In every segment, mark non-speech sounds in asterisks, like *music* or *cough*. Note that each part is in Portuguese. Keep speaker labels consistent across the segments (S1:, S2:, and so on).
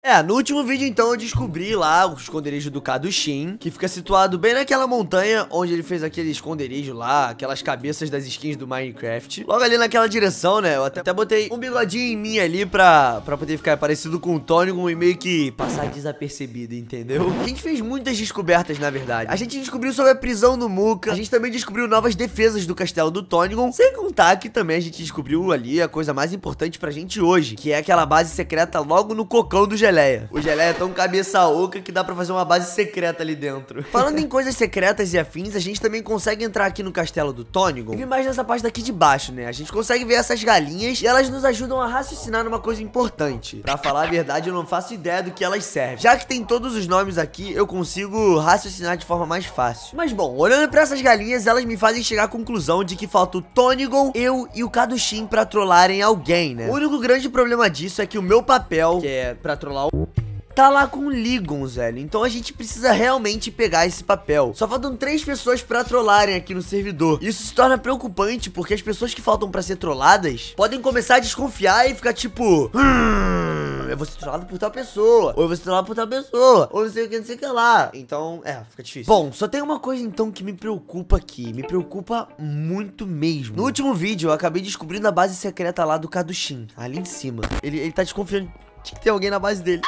S1: É, no último vídeo então eu descobri lá o esconderijo do Kadushin, que fica situado bem naquela montanha onde ele fez aquele esconderijo lá, aquelas cabeças das skins do Minecraft. Logo ali naquela direção, né, eu até, até botei um bigodinho em mim ali pra, pra poder ficar parecido com o Tônico e meio que passar desapercebido, entendeu? A gente fez muitas descobertas, na verdade. A gente descobriu sobre a prisão do Muka, a gente também descobriu novas defesas do castelo do Tônico, sem contar que também a gente descobriu ali a coisa mais importante pra gente hoje, que é aquela base secreta logo no cocão do geleia. O geleia é tão cabeça oca que dá pra fazer uma base secreta ali dentro. Falando em *laughs* coisas secretas e afins, a gente também consegue entrar aqui no castelo do Tônigon e mais nessa parte daqui de baixo, né? A gente consegue ver essas galinhas e elas nos ajudam a raciocinar numa coisa importante. Pra falar a verdade, eu não faço ideia do que elas servem. Já que tem todos os nomes aqui, eu consigo raciocinar de forma mais fácil. Mas bom, olhando pra essas galinhas, elas me fazem chegar à conclusão de que falta o Tonigon, eu e o Kadushin pra trollarem alguém, né? O único grande problema disso é que o meu papel, que é pra trollar lá o tá lá com o Ligons, velho. Então a gente precisa realmente pegar esse papel. Só faltam três pessoas pra trollarem aqui no servidor. Isso se torna preocupante, porque as pessoas que faltam pra ser trolladas podem começar a desconfiar e ficar tipo... Hum, eu vou ser trollado por tal pessoa, ou eu vou ser trollado por tal pessoa, ou não sei o que, não sei o que lá. Então, é, fica difícil. Bom, só tem uma coisa então que me preocupa aqui, me preocupa muito mesmo. No último vídeo, eu acabei descobrindo a base secreta lá do Kadushin, ali em cima. Ele, ele tá desconfiando... Tinha que ter alguém na base dele.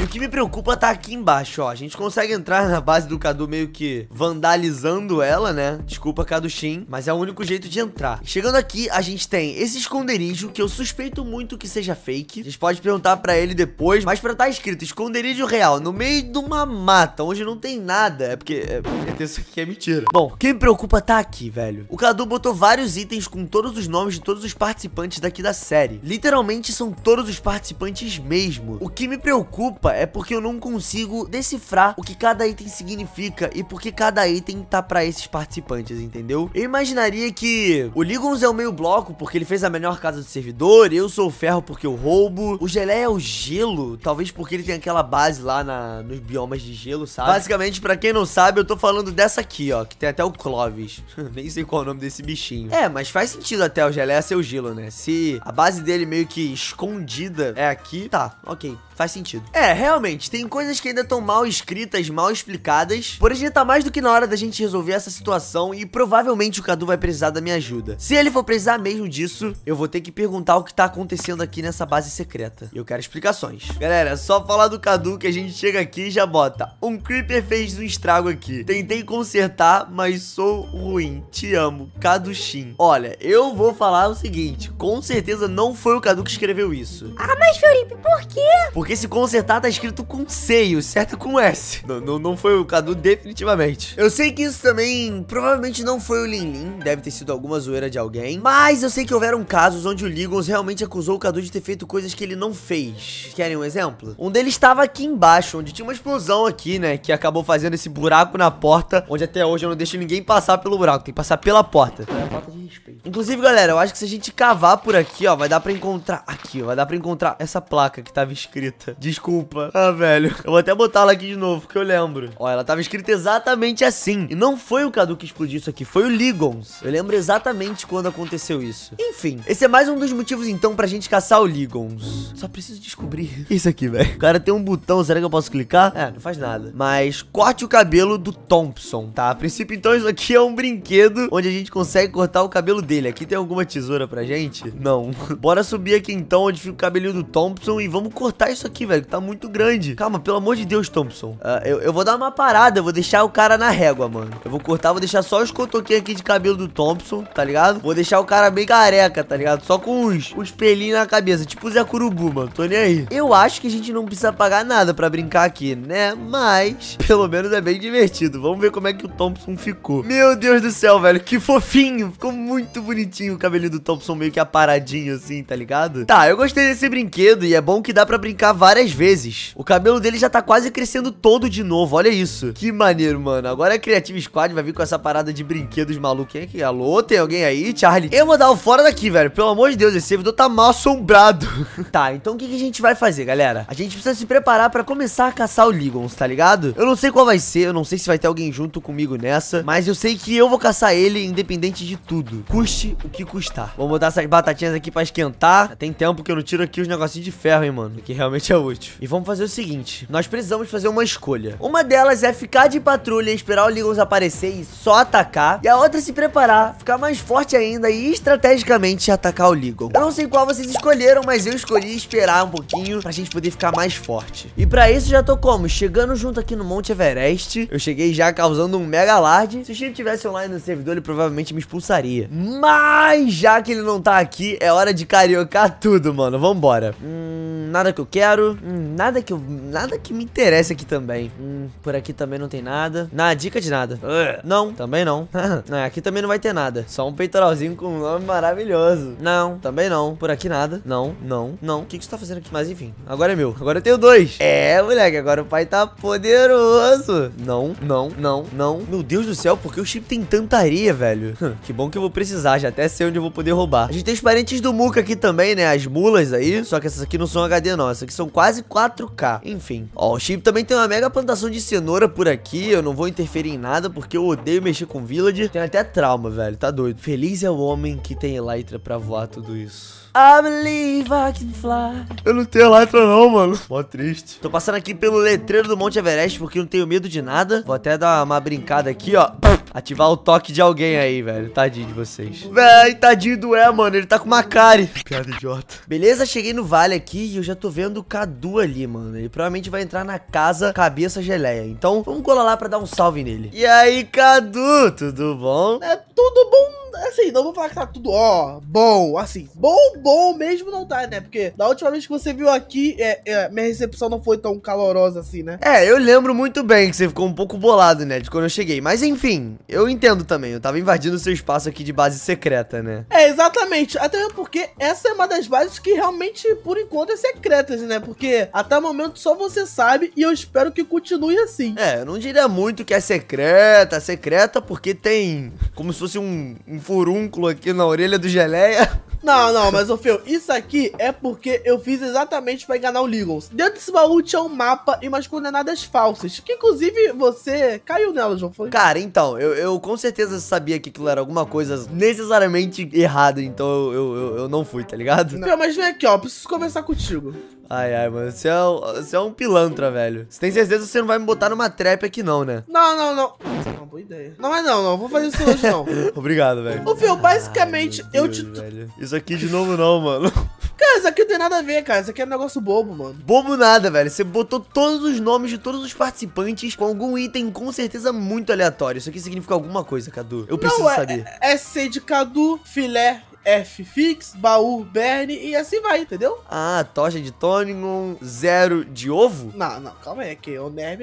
S1: E o que me preocupa tá aqui embaixo, ó. A gente consegue entrar na base do Cadu meio que vandalizando ela, né? Desculpa, Cadu Shin, mas é o único jeito de entrar. Chegando aqui, a gente tem esse esconderijo, que eu suspeito muito que seja fake. A gente pode perguntar pra ele depois, mas pra tá escrito esconderijo real, no meio de uma mata, onde não tem nada. É porque, é porque é isso aqui é mentira. Bom, quem me preocupa tá aqui, velho. O Cadu botou vários itens com todos os nomes de todos os participantes daqui da série. Literalmente são todos os participantes mesmo. O que me preocupa é porque eu não consigo decifrar o que cada item significa e por que cada item tá pra esses participantes, entendeu? Eu imaginaria que o Ligons é o meio bloco porque ele fez a melhor casa do servidor, eu sou o ferro porque eu roubo, o Gelé é o gelo, talvez porque ele tem aquela base lá na, nos biomas de gelo, sabe? Basicamente, pra quem não sabe, eu tô falando dessa aqui, ó, que tem até o Clovis. *laughs* Nem sei qual é o nome desse bichinho. É, mas faz sentido até o Gelé ser o gelo, né? Se a base dele meio que escondida é aqui, tá, ok, faz sentido. É, realmente, tem coisas que ainda estão mal escritas, mal explicadas. Porém, já tá mais do que na hora da gente resolver essa situação e provavelmente o Cadu vai precisar da minha ajuda. Se ele for precisar mesmo disso, eu vou ter que perguntar o que tá acontecendo aqui nessa base secreta. Eu quero explicações. Galera, é só falar do Cadu que a gente chega aqui e já bota. Um Creeper fez um estrago aqui. Tentei consertar, mas sou ruim. Te amo, Caduchim. Olha, eu vou falar o seguinte. Com certeza não foi o Cadu que escreveu isso. Ah, mas Felipe, por quê? Porque se consertar tá tá escrito com C e o certo com S. Não, não, não foi o Cadu definitivamente. Eu sei que isso também provavelmente não foi o Lin Lin, deve ter sido alguma zoeira de alguém, mas eu sei que houveram casos onde o Ligons realmente acusou o Cadu de ter feito coisas que ele não fez. Querem um exemplo? Um deles estava aqui embaixo, onde tinha uma explosão aqui, né, que acabou fazendo esse buraco na porta, onde até hoje eu não deixo ninguém passar pelo buraco, tem que passar pela porta. É a porta de respeito. Inclusive, galera, eu acho que se a gente cavar por aqui, ó, vai dar pra encontrar... Aqui, ó, vai dar pra encontrar essa placa que tava escrita. Desculpa ah, velho. Eu vou até botar ela aqui de novo, porque eu lembro. Ó, ela tava escrita exatamente assim. E não foi o Cadu que explodiu isso aqui, foi o Ligons. Eu lembro exatamente quando aconteceu isso. Enfim, esse é mais um dos motivos, então, pra gente caçar o Ligons. Só preciso descobrir. *laughs* Isso aqui, velho. O cara tem um botão, será que eu posso clicar? É, não faz nada. Mas corte o cabelo do Thompson, tá? A princípio, então, isso aqui é um brinquedo onde a gente consegue cortar o cabelo dele. Aqui tem alguma tesoura pra gente? Não. *laughs* Bora subir aqui, então, onde fica o cabelinho do Thompson e vamos cortar isso aqui, velho, que tá muito muito grande. Calma, pelo amor de Deus, Thompson. Uh, eu, eu vou dar uma parada, eu vou deixar o cara na régua, mano. Eu vou cortar, vou deixar só os cotoquinhos aqui de cabelo do Thompson, tá ligado? Vou deixar o cara bem careca, tá ligado? Só com uns, uns pelinhos na cabeça, tipo o Zé Curubu, mano. Tô nem aí. Eu acho que a gente não precisa pagar nada pra brincar aqui, né? Mas, *laughs* pelo menos é bem divertido. Vamos ver como é que o Thompson ficou. Meu Deus do céu, velho, que fofinho. Ficou muito bonitinho o cabelinho do Thompson meio que aparadinho assim, tá ligado? Tá, eu gostei desse brinquedo e é bom que dá pra brincar várias vezes. O cabelo dele já tá quase crescendo todo de novo, olha isso. Que maneiro, mano. Agora a Creative Squad vai vir com essa parada de brinquedos maluco. Quem é que? É? Alô, tem alguém aí, Charlie? Eu vou dar o fora daqui, velho. Pelo amor de Deus, esse servidor tá mal assombrado. *laughs* tá, então o que, que, a gente vai fazer, galera? A gente precisa se preparar pra começar a caçar o Ligons, tá ligado? Eu não sei qual vai ser, eu não sei se vai ter alguém junto comigo nessa, mas eu sei que eu vou caçar ele independente de tudo. Custe o que custar. Vou botar essas batatinhas aqui pra esquentar. Já tem tempo que eu não tiro aqui os negocinhos de ferro, hein, mano. Que realmente é útil. E vamos fazer o seguinte. Nós precisamos fazer uma escolha. Uma delas é ficar de patrulha, esperar o Legos aparecer e só atacar. E a outra é se preparar, ficar mais forte ainda e estrategicamente atacar o Legos. Eu não sei qual vocês escolheram, mas eu escolhi esperar um pouquinho pra gente poder ficar mais forte. E pra isso já tô como? Chegando junto aqui no Monte Everest. Eu cheguei já causando um mega alarde. Se o Steve tivesse online no servidor, ele provavelmente me expulsaria. Mas já que ele não tá aqui, é hora de cariocar tudo, mano. Vambora. Hum, nada que eu quero. Hum, nada nada que eu, nada que me interessa aqui também. Hum, por aqui também não tem nada. Na dica de nada. É. Não, também não. *laughs* não, é, aqui também não vai ter nada. Só um peitoralzinho com um nome maravilhoso. Não, também não. Por aqui nada. Não, não, não. O que, que você tá fazendo aqui? Mas enfim, agora é meu. Agora eu tenho dois. É, moleque, agora o pai tá poderoso. Não, não, não, não. Meu Deus do céu, por que o chip tem tanta areia, velho? Hum, que bom que eu vou precisar, já até sei onde eu vou poder roubar. A gente tem os parentes do Muca aqui também, né? As mulas aí. Só que essas aqui não são HD, nossa. aqui são quase quatro 4K. Enfim. Ó, o Chip também tem uma mega plantação de cenoura por aqui. Eu não vou interferir em nada, porque eu odeio mexer com village. Tenho até trauma, velho. Tá doido. Feliz é o homem que tem Elytra pra voar tudo isso. I believe I can fly. Eu não tenho Elytra não, mano. Mó triste. Tô passando aqui pelo letreiro do Monte Everest, porque eu não tenho medo de nada. Vou até dar uma brincada aqui, ó. Ativar o toque de alguém aí, velho. Tadinho de vocês. Véi, tadinho do é, mano. Ele tá com uma cara. Piada idiota. Beleza, cheguei no vale aqui e eu já tô vendo o Cadu ali, mano. Ele provavelmente vai entrar na casa cabeça geleia. Então, vamos colar lá pra dar um salve nele. E aí, Cadu, tudo bom? é tudo
S2: bom. Assim, não vou falar que tá tudo, ó, bom. Assim, bom, bom mesmo não tá, né? Porque da última vez que você viu aqui, é, é, minha recepção não foi tão calorosa assim, né? É,
S1: eu lembro muito bem que você ficou um pouco bolado, né? De quando eu cheguei. Mas enfim, eu entendo também. Eu tava invadindo o seu espaço aqui de base secreta, né?
S2: É, exatamente. Até porque essa é uma das bases que realmente, por enquanto, é secreta né?
S1: Porque até o momento só você sabe e eu espero que continue assim. É, eu não diria muito que é secreta, secreta, porque tem como se fosse fosse um, um furúnculo aqui na orelha do Geleia. Não, não, mas, ô Fio, isso aqui é porque eu fiz exatamente pra
S2: enganar o Ligons. Dentro desse baú tinha um mapa e umas coordenadas falsas, que inclusive você
S1: caiu nela, João, foi? Cara, então, eu, eu com certeza sabia que aquilo era alguma coisa necessariamente errada, então eu, eu, eu, não fui, tá ligado? Não. Fio, mas vem aqui, ó, preciso conversar contigo. Ai, ai, mano, você é, um, você é um pilantra, velho. Você tem certeza que você não vai me botar numa trap aqui não, né?
S2: Não, não, não boa ideia. Não é não, não. Vou fazer isso hoje, não.
S1: *laughs* Obrigado, velho.
S2: Ô, Fio, basicamente,
S1: Ai, ah, eu te... Velho. Isso aqui de novo não, mano. *laughs* Cara, isso
S2: aqui não tem nada a ver, cara. Isso aqui é um negócio bobo, mano.
S1: Bobo nada, velho. Você botou todos os nomes de todos os participantes com algum item com certeza muito aleatório. Isso aqui significa alguma coisa, Cadu. Eu preciso não, é, saber. É, é C de Cadu,
S2: filé F-Fix, Baú, Berne e assim vai, entendeu?
S1: Ah, tocha de Tonigon,
S2: zero de ovo? Não, não, calma aí, que o Nerb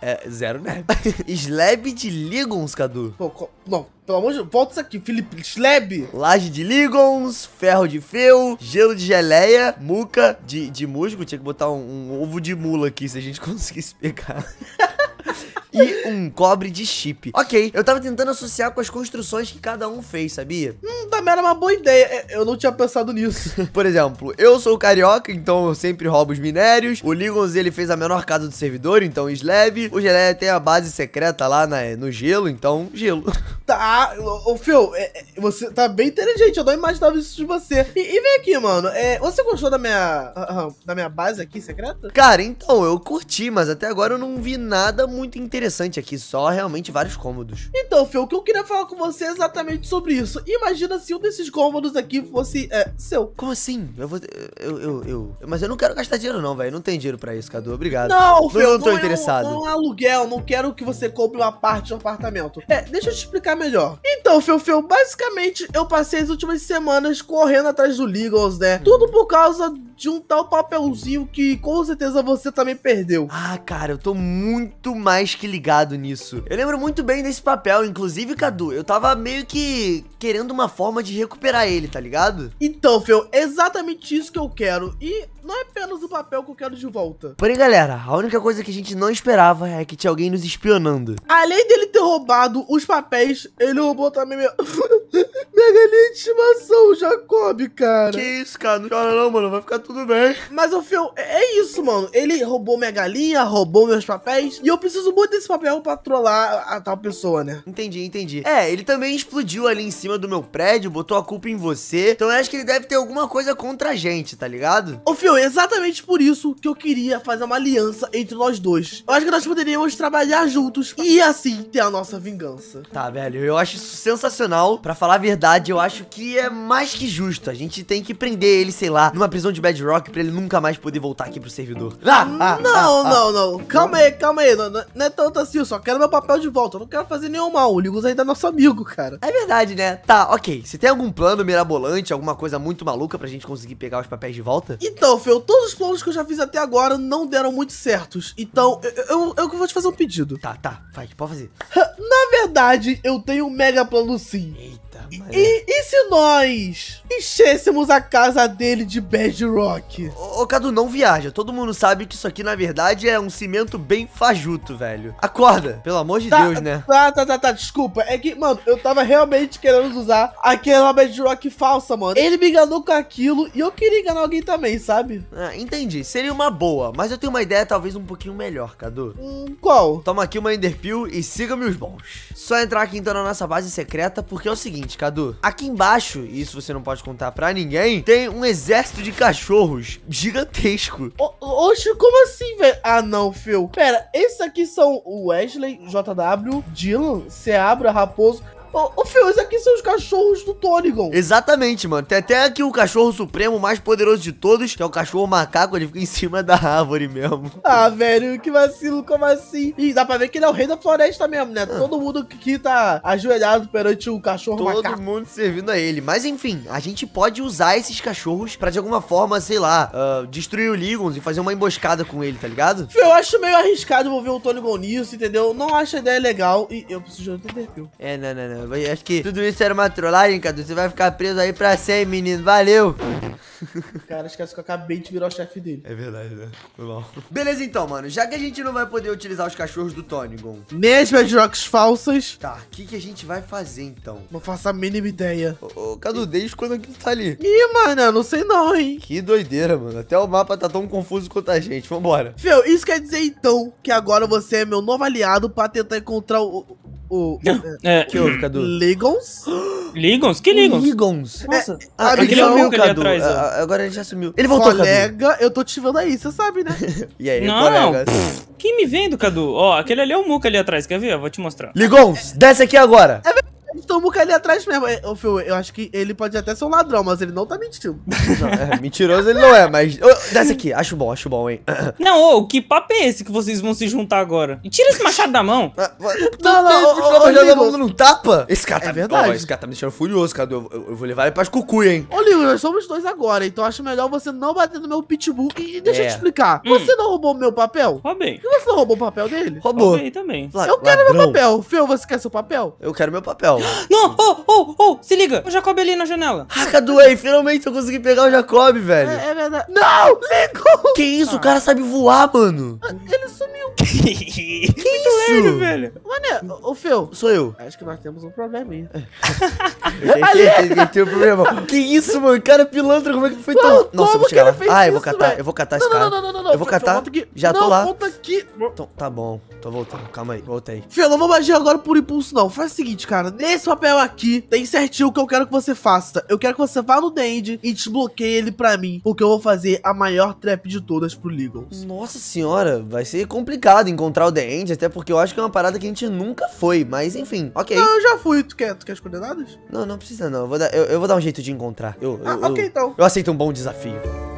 S2: é... *laughs* é zero Nerb. *laughs*
S1: Slab de Ligons, Cadu. Pô, não, pelo amor de Deus, volta isso aqui, Felipe. Slab. Laje de Ligons, ferro de feu, gelo de geleia, muca de, de musgo. Tinha que botar um, um ovo de mula aqui se a gente *laughs* conseguisse pegar e um cobre de chip. Ok, eu tava tentando associar com as construções que cada um fez, sabia? Hum, também era uma boa ideia. É, eu não tinha pensado nisso. *laughs* Por exemplo, eu sou carioca, então eu sempre roubo os minérios. O Ligons, ele fez a menor casa do servidor, então Slab. O Geleia tem a base secreta lá na, no gelo, então gelo. *laughs* Tá, ô Phil, é, é, você tá bem
S2: inteligente, eu não imaginava isso de você. E, e vem aqui, mano, é, você gostou da minha, da minha base
S1: aqui secreta? Cara, então, eu curti, mas até agora eu não vi nada muito interessante interessante aqui, só realmente vários cômodos.
S2: Então, Fê, o que eu queria
S1: falar com você é exatamente sobre isso. Imagina se um desses cômodos aqui fosse é, seu. Como assim? Eu vou. Eu, eu, eu, Mas eu não quero gastar dinheiro, não, velho. Não tem dinheiro pra isso, Cadu. Obrigado. Não, Fê, eu não tô não interessado. É um, não é um aluguel, não quero que você
S2: compre uma parte do um apartamento. É, deixa eu te explicar melhor. Então, Feu Feu, basicamente eu passei as últimas semanas correndo atrás do Legals, né? Uhum. Tudo por causa juntar o papelzinho
S1: que com certeza você também perdeu. Ah, cara, eu tô muito mais que ligado nisso. Eu lembro muito bem desse papel, inclusive, Cadu, eu tava meio que querendo uma forma de recuperar ele, tá ligado? Então, Fel, exatamente isso que eu quero.
S2: E não é apenas o papel que eu quero de volta. Porém, galera,
S1: a única coisa que a gente não esperava é que tinha alguém nos espionando.
S2: Além dele ter roubado os papéis, ele roubou também meu... *laughs* galinha de estimação, Jacob, cara. Que isso, cara? Não chora não, mano. Vai ficar tudo bem. Mas, ô, Fio, é, é isso, mano. Ele roubou minha galinha, roubou meus papéis. E eu preciso muito desse papel pra
S1: trollar a tal pessoa, né? Entendi, entendi. É, ele também explodiu ali em cima do meu prédio, botou a culpa em você. Então eu acho que ele deve ter alguma coisa contra a gente, tá ligado? Ô, Fio, é exatamente por
S2: isso que eu queria fazer uma aliança entre nós dois. Eu acho que nós poderíamos trabalhar juntos e assim ter a nossa vingança.
S1: Tá, velho. Eu acho isso sensacional. Pra falar a verdade, verdade, eu acho que é mais que justo. A gente tem que prender ele, sei lá, numa prisão de Bedrock pra ele nunca mais poder voltar aqui pro servidor. Ah,
S2: ah não, ah, ah, ah. não, ah. não. Calma aí, calma aí. Não, não, é tanto assim, eu só quero meu papel de volta. Eu não quero fazer nenhum mal. O Ligus ainda é nosso amigo, cara. É verdade, né?
S1: Tá, ok. Você tem algum plano mirabolante, alguma coisa muito maluca pra gente conseguir pegar os papéis de volta?
S2: Então, Feu, todos os planos que eu já fiz até agora não deram muito certos. Então, eu, eu, eu
S1: vou te fazer um pedido. Tá, tá. Vai, pode
S2: fazer. *laughs* Na verdade, eu tenho um mega plano sim. Eita. É. E, e, se nós enchêssemos a casa dele de bedrock?
S1: Ô, ô, Cadu, não viaja. Todo mundo sabe que isso aqui, na verdade, é um cimento bem fajuto, velho. Acorda, pelo amor de tá, Deus, né? Tá, tá, tá, tá, desculpa. É que, mano, eu tava realmente querendo usar aquela bedrock falsa, mano. Ele me enganou com aquilo e eu queria enganar alguém também, sabe? Ah, entendi. Seria uma boa, mas eu tenho uma ideia talvez um pouquinho melhor, Cadu. Hum, qual? Toma aqui uma Enderpeel e siga-me os bons. Só entrar aqui então na nossa base secreta, porque é o seguinte, Cadu. Aqui embaixo, e isso você não pode contar pra ninguém, tem um exército de cachorros gigantesco.
S2: O, oxe, como assim, velho? Ah, não, Phil. Pera, esses aqui são o Wesley, JW, Dylan, Seabra, Raposo. Ô, oh, Fio, esses aqui são os cachorros do Tonigon.
S1: Exatamente, mano. Tem até aqui o cachorro supremo mais poderoso de todos, que é o cachorro macaco. Ele fica em cima da árvore mesmo.
S2: Ah, velho, que vacilo, como assim? E dá pra ver que ele é o rei da floresta
S1: mesmo, né? Ah. Todo mundo que tá ajoelhado perante o cachorro Todo macaco. Todo mundo servindo a ele. Mas enfim, a gente pode usar esses cachorros pra de alguma forma, sei lá, uh, destruir o Ligons e fazer uma emboscada com ele, tá ligado? Fio, eu acho meio arriscado envolver o Tonigon nisso, entendeu? Não acho a ideia legal e eu preciso de um É, não, não, não mano. Acho que tudo isso era uma trollagem, Cadu. Você vai ficar preso aí pra sempre, menino. Valeu! Cara, esquece que eu acabei de virar o chefe dele. É verdade, né? Foi mal. Beleza, então, mano. Já que a gente não vai poder utilizar os cachorros do Tonigon. Mesmo as rocks
S2: falsas. Tá, o
S1: que, que a gente vai fazer, então? Não faço a mínima ideia. Ô, ô Cadu, desde quando aquilo tá ali?
S2: Ih, mano, eu não sei não, hein? Que doideira, mano. Até o mapa tá tão confuso
S1: quanto a gente. Vambora.
S2: Fio, isso quer dizer, então, que agora você é meu novo aliado pra tentar encontrar o, o. É, é. que houve, Cadu?
S1: Ligons? Ligons? Que Ligons? Ligons. Nossa.
S2: É, ah, ah ele sumiu, Cadu. Atrás, ah,
S1: agora ele já sumiu. Ele voltou, Colega,
S2: Cadu. eu tô te vendo aí, você sabe, né? *laughs*
S1: e aí, não, colega? Não. Quem me vendo, Cadu? Ó, aquele ali é o Muca ali atrás, quer ver? Eu vou te mostrar. Ligons, desce aqui agora. É verdade.
S2: Estamos então, é ali atrás mesmo. Eu, é, Phil, eu acho que ele pode até ser um ladrão, mas ele não tá mentindo. Não,
S1: é, mentiroso ele não é, mas. Oh, desce aqui, acho bom, acho bom, hein? Não, ô, oh, que papo é esse que vocês vão se juntar agora? E tira esse machado da mão. Ah, não, não, não, não, não, não, não, não tapa? Esse cara tá é tá verdade. esse cara tá me deixando furioso, cara. Eu, eu, eu, vou levar ele pras cucuia, hein?
S2: Ô, Ligo, nós somos dois agora, então acho melhor você não bater no meu pitbull. E, e deixa é. eu te explicar. Hum. Você não roubou meu papel? Roubei. Por que você não roubou o papel dele? Roubou. Roubei
S1: também. Eu quero Ladrão. meu papel.
S2: Phil, você quer seu papel?
S1: Eu quero meu papel.
S2: Não, oh, oh, oh, se liga. O Jacob é ali na
S1: janela. Hakaduei, ah, finalmente eu consegui pegar o Jacob, velho. É, é
S2: verdade. Não, Lincoln.
S1: Que isso, ah. o cara sabe voar, mano. Ele sumiu que Muito
S2: isso? velho.
S1: Mano, ô Fel. Sou eu.
S2: Acho que nós temos um problema é. aí.
S1: *laughs* Tem um problema. Que isso, mano? Cara pilantra, como é que foi tão... Nossa, eu vou chegar lá. Ah, eu vou catar, eu vou catar esse não, cara. Não, não, não, não, Eu vou catar. Já tô lá. volta aqui. Então, tá bom. Tô voltando. Calma aí, voltei.
S2: Fel, não vou agir agora por impulso, não. Faz o seguinte, cara. Nesse papel aqui, tem certinho o que eu quero que você faça. Eu quero que você vá no Dende e desbloqueie ele pra mim, porque eu vou fazer a maior trap de todas
S1: pro Legals. Nossa senhora, vai ser complicado complicado encontrar o The End, até porque eu acho que é uma parada que a gente nunca foi, mas enfim, ok. Não, eu já fui. Tu quer, tu quer as coordenadas? Não, não precisa não. Eu vou dar, eu, eu vou dar um jeito de encontrar. Eu, ah, eu, ok, eu, então. Eu aceito um bom desafio.